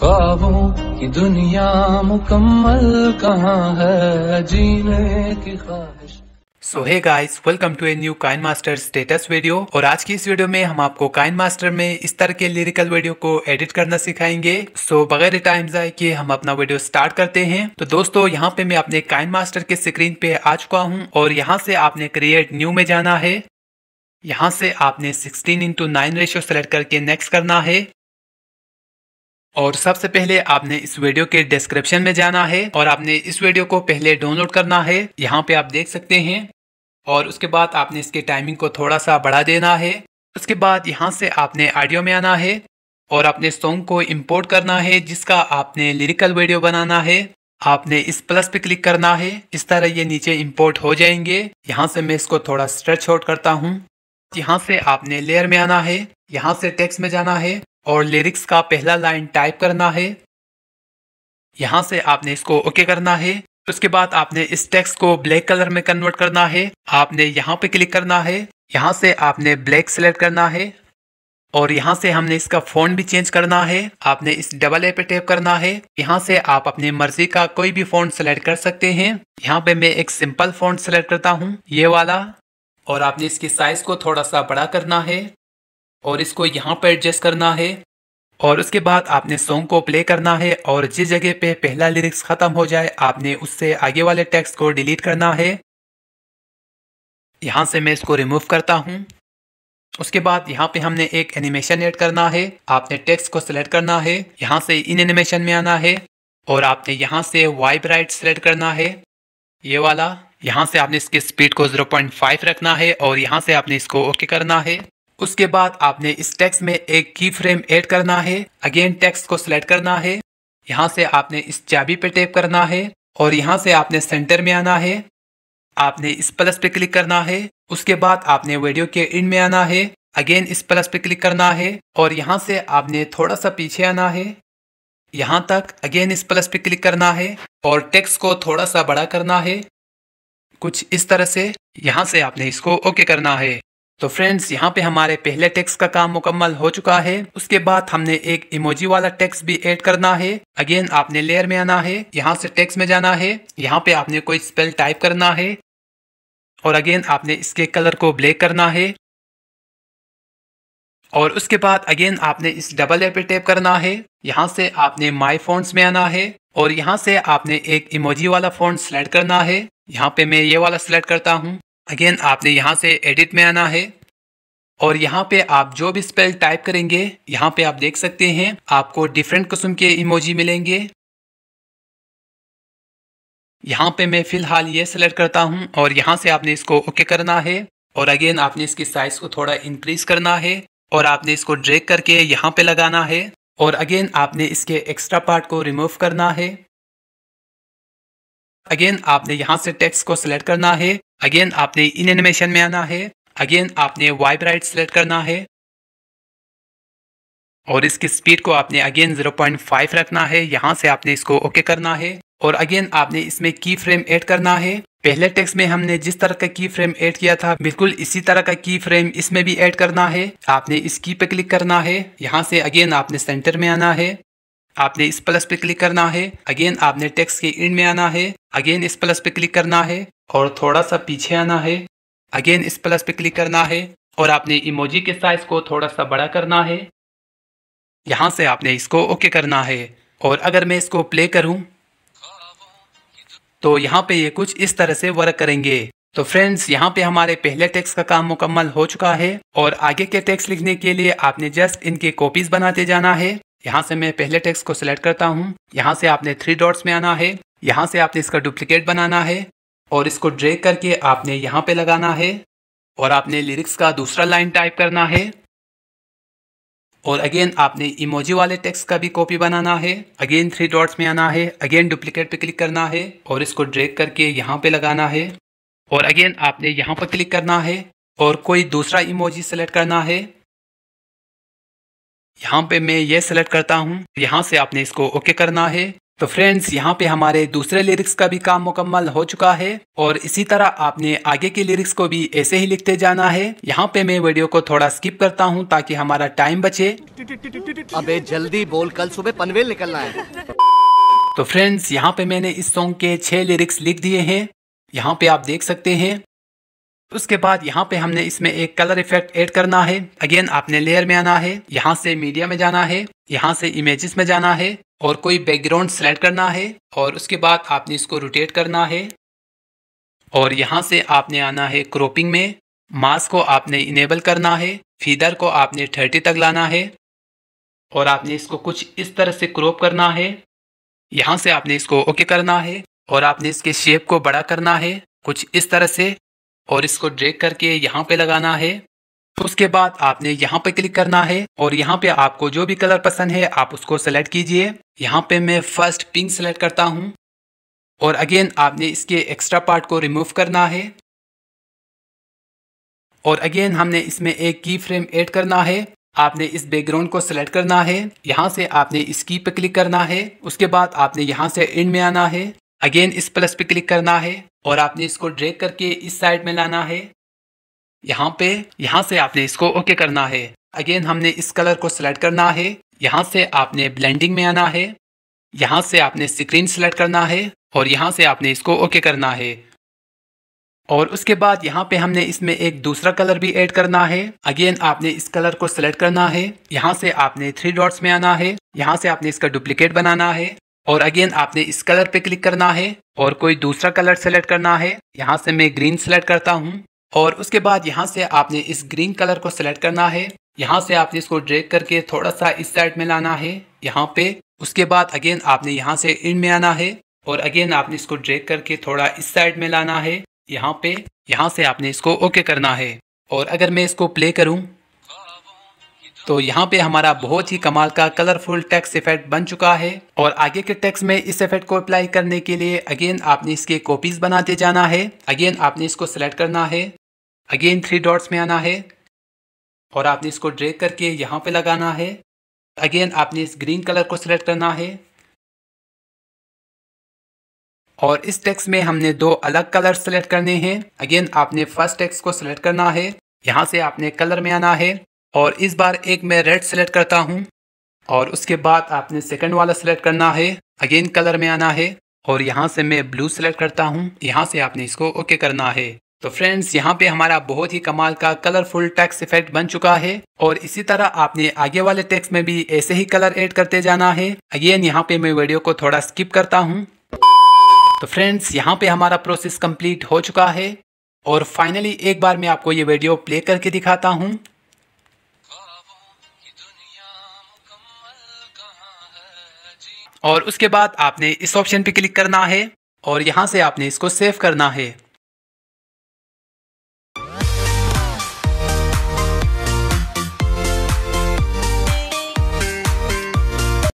ख्वाबों की दुनिया मुकम्मल कहाँ है जीने की ख्वाहिश so hey guys welcome to a new KineMaster status video और आज की इस वीडियो में हम आपको काइन मास्टर में इस तरह के लिरिकल वीडियो को एडिट करना सिखाएंगे सो so, बगैर टाइम जाए कि हम अपना वीडियो स्टार्ट करते हैं तो दोस्तों यहाँ पे मैं अपने काइन मास्टर के स्क्रीन पे आ चुका हूँ और यहाँ से आपने क्रिएट न्यू में जाना है यहाँ से आपने sixteen into nine ratio select करके नेक्स्ट करना है और सबसे पहले आपने इस वीडियो के डिस्क्रिप्शन में जाना है और आपने इस वीडियो को पहले डाउनलोड करना है यहाँ पे आप देख सकते हैं और उसके बाद आपने इसके टाइमिंग को थोड़ा सा बढ़ा देना है उसके बाद यहाँ से आपने ऑडियो में आना है और अपने सॉन्ग को इम्पोर्ट करना है जिसका आपने लिरिकल वीडियो बनाना है आपने इस प्लस पे क्लिक करना है इस तरह ये नीचे इम्पोर्ट हो जाएंगे यहाँ से मैं इसको थोड़ा स्ट्रेच आउट करता हूँ यहाँ से आपने लेयर में आना है यहाँ से टेक्स्ट में जाना है और लिरिक्स का पहला लाइन टाइप करना है यहां से आपने इसको ओके करना है उसके बाद आपने इस टेक्स्ट को ब्लैक कलर में कन्वर्ट करना है आपने यहाँ पे क्लिक करना है यहाँ से आपने ब्लैक सेलेक्ट करना है और यहाँ से हमने इसका फ़ॉन्ट भी चेंज करना है आपने इस डबल ए पे टैप करना है यहाँ से आप अपनी मर्जी का कोई भी फ़ॉन्ट सेलेक्ट कर सकते हैं यहाँ पे मैं एक सिंपल फ़ॉन्ट सेलेक्ट करता हूँ ये वाला और आपने इसकी साइज़ को थोड़ा सा बड़ा करना है और इसको यहाँ पर एडजस्ट करना है और उसके बाद आपने सॉन्ग को प्ले करना है और जिस जगह पे पहला लिरिक्स ख़त्म हो जाए आपने उससे आगे वाले टेक्स्ट को डिलीट करना है यहाँ से मैं इसको रिमूव करता हूँ उसके बाद यहाँ पे हमने एक एनिमेशन ऐड करना है आपने टेक्स्ट को सिलेक्ट करना है यहाँ से इन एनिमेशन में आना है और आपने यहाँ से वाइब राइट सेलेक्ट करना है ये वाला यहाँ से आपने इसकी स्पीड को जीरो रखना है और यहाँ से आपने इसको ओके करना है उसके बाद आपने इस टेक्स्ट में एक की फ्रेम ऐड करना है अगेन टेक्स्ट को सिलेक्ट करना है यहाँ से आपने इस चाबी पे टैप करना है और यहाँ से आपने सेंटर में आना है आपने इस प्लस पे क्लिक करना है उसके बाद आपने वीडियो के इंड में आना है अगेन इस प्लस पे क्लिक करना है और यहाँ से आपने थोड़ा सा पीछे आना है यहाँ तक अगेन इस प्लस पे क्लिक करना है और टेक्स्ट को थोड़ा सा बड़ा करना है कुछ इस तरह से यहाँ से आपने इसको ओके करना है तो फ्रेंड्स यहाँ पे हमारे पहले टेक्स का काम मुकम्मल हो चुका है उसके बाद हमने एक इमोजी वाला टेक्स भी ऐड करना है अगेन आपने लेयर में आना है यहाँ से टेक्स में जाना है यहाँ पे आपने कोई स्पेल टाइप करना है और अगेन आपने इसके कलर को ब्लैक करना है और उसके बाद अगेन आपने इस डबल एयर पे टैप करना है यहाँ से आपने माई फोन्स में आना है और यहाँ से आपने एक इमोजी वाला फोन सेलेक्ट करना है यहाँ पे मैं ये वाला सिलेक्ट करता हूँ अगेन आपने यहाँ से एडिट में आना है और यहाँ पे आप जो भी स्पेल टाइप करेंगे यहाँ पे आप देख सकते हैं आपको डिफरेंट किस्म के इमोजी मिलेंगे यहाँ पे मैं फ़िलहाल ये सिलेक्ट करता हूँ और यहाँ से आपने इसको ओके करना है और अगेन आपने इसकी साइज़ को थोड़ा इंक्रीज़ करना है और आपने इसको ड्रैग करके यहाँ पे लगाना है और अगेन आपने इसके एक्स्ट्रा पार्ट को रिमूव करना है अगेन आपने यहाँ से टेक्स्ट को सिलेक्ट करना है अगेन आपने इन एनिमेशन में आना है अगेन आपने वाइब राइट सेलेक्ट करना है और इसकी स्पीड को आपने अगेन 0.5 रखना है यहाँ से आपने इसको ओके okay करना है और अगेन आपने इसमें की फ्रेम एड करना है पहले टेक्स्ट में हमने जिस तरह का की फ्रेम ऐड किया था बिल्कुल इसी तरह का की फ्रेम इसमें भी ऐड करना है आपने इस की पे क्लिक करना है यहाँ से अगेन आपने सेंटर में आना है आपने इस प्लस पे क्लिक करना है अगेन आपने टेक्स्ट के इंड में आना है अगेन इस प्लस पे क्लिक करना है और थोड़ा सा पीछे आना है अगेन इस प्लस पे क्लिक करना है और आपने इमोजी के साइज को थोड़ा सा बड़ा करना है यहाँ से आपने इसको ओके करना है और अगर मैं इसको प्ले करूँ तो यहाँ पे ये कुछ इस तरह से वर्क करेंगे तो फ्रेंड्स यहाँ पे हमारे पहले टेक्स्ट का काम मुकम्मल हो चुका है और आगे के टेक्स्ट लिखने के लिए आपने जस्ट इनके कॉपीज बनाते जाना है यहाँ से मैं पहले टेक्स्ट को सिलेक्ट करता हूँ यहाँ से आपने थ्री डॉट्स में आना है यहाँ से आपने इसका डुप्लीकेट बनाना है और इसको ड्रैग करके आपने यहाँ पे लगाना है और आपने लिरिक्स का दूसरा लाइन टाइप करना है और अगेन आपने इमोजी वाले टेक्स्ट का भी कॉपी बनाना है अगेन थ्री डॉट्स में आना है अगेन डुप्लीकेट पे क्लिक करना है और इसको ड्रैग करके यहाँ पे लगाना है और अगेन आपने यहाँ पर क्लिक करना है और कोई दूसरा इमोजी सेलेक्ट करना है यहाँ पे मैं ये सेलेक्ट करता हूँ यहाँ से आपने इसको ओके करना है तो फ्रेंड्स यहाँ पे हमारे दूसरे लिरिक्स का भी काम मुकम्मल हो चुका है और इसी तरह आपने आगे के लिरिक्स को भी ऐसे ही लिखते जाना है यहाँ पे मैं वीडियो को थोड़ा स्किप करता हूँ ताकि हमारा टाइम बचे अबे जल्दी बोल कल सुबह पनवेल निकलना है तो फ्रेंड्स यहाँ पे मैंने इस सॉन्ग के छह लिरिक्स लिख दिए हैं यहाँ पे आप देख सकते हैं उसके बाद यहाँ पे हमने इसमें एक कलर इफेक्ट ऐड करना है अगेन आपने लेयर में आना है यहाँ से मीडिया में जाना है यहाँ से इमेजेस में जाना है और कोई बैकग्राउंड सेलेक्ट करना है और उसके बाद आपने इसको रोटेट करना है और यहाँ से आपने आना है क्रोपिंग में मास को आपने इनेबल करना है फीदर को आपने थर्टी तक लाना है और आपने इसको कुछ इस तरह से क्रोप करना है यहाँ से आपने इसको ओके करना है और आपने इसके शेप को बड़ा करना है कुछ इस तरह से और इसको ड्रेक करके यहाँ पे लगाना है उसके बाद आपने यहाँ पे क्लिक करना है और यहाँ पे आपको जो भी कलर पसंद है आप उसको सेलेक्ट कीजिए यहाँ पे मैं फर्स्ट पिंक सेलेक्ट करता हूँ और अगेन आपने इसके एक्स्ट्रा पार्ट को रिमूव करना है और अगेन हमने इसमें एक की फ्रेम ऐड करना है आपने इस बैकग्राउंड को सिलेक्ट करना है यहाँ से आपने इस की पे क्लिक करना है उसके बाद आपने यहाँ से एंड में आना है अगेन इस प्लस पे क्लिक करना है और आपने इसको ड्रैग करके इस साइड में लाना है यहाँ पे यहाँ से आपने इसको ओके करना है अगेन हमने इस कलर को सिलेक्ट करना है यहाँ से आपने ब्लेंडिंग में आना है यहाँ से आपने स्क्रीन सेलेक्ट करना है और यहाँ से आपने इसको ओके करना है और उसके बाद यहाँ पे हमने इसमें एक दूसरा कलर भी ऐड करना है अगेन आपने इस कलर को सिलेक्ट करना है यहाँ से आपने थ्री डॉट्स में आना है यहाँ से आपने इसका डुप्लीकेट बनाना है और अगेन आपने इस कलर पे क्लिक करना है और कोई दूसरा कलर सेलेक्ट करना है यहाँ से मैं ग्रीन सेलेक्ट करता हूँ और उसके बाद यहाँ से आपने इस ग्रीन कलर को सेलेक्ट करना है यहाँ से आपने इसको ड्रैग करके थोड़ा सा इस साइड में लाना है यहाँ पे उसके बाद अगेन आपने यहाँ से इन में आना है और अगेन आपने इसको ड्रैग करके थोड़ा इस साइड में लाना है यहाँ पे यहाँ से आपने इसको ओके करना है और अगर मैं इसको प्ले करूँ तो यहाँ पे हमारा बहुत ही कमाल का कलरफुल टेक्स इफेक्ट बन चुका है और आगे के टेक्स में इस इफेक्ट को अप्लाई करने के लिए अगेन आपने इसके कॉपीज बनाते जाना है अगेन आपने इसको सेलेक्ट करना है अगेन थ्री डॉट्स में आना है और आपने इसको ड्रेक करके यहाँ पे लगाना है अगेन आपने इस ग्रीन कलर को सिलेक्ट करना है और इस टेक्स में हमने दो अलग कलर सेलेक्ट करने हैं अगेन आपने फर्स्ट टेक्स को सिलेक्ट करना है यहाँ से आपने कलर में आना है और इस बार एक मैं रेड सेलेक्ट करता हूँ और उसके बाद आपने सेकंड वाला सेलेक्ट करना है अगेन कलर में आना है और यहाँ से मैं ब्लू सेलेक्ट करता हूँ यहाँ से आपने इसको ओके करना है तो फ्रेंड्स यहाँ पे हमारा बहुत ही कमाल का कलरफुल टैक्स इफेक्ट बन चुका है और इसी तरह आपने आगे वाले टेक्स्ट में भी ऐसे ही कलर ऐड करते जाना है अगेन यहाँ पे मैं वीडियो को थोड़ा स्किप करता हूँ तो फ्रेंड्स यहाँ पे हमारा प्रोसेस कम्प्लीट हो चुका है और फाइनली एक बार मैं आपको ये वीडियो प्ले करके दिखाता हूँ और उसके बाद आपने इस ऑप्शन पे क्लिक करना है और यहाँ से आपने इसको सेव करना है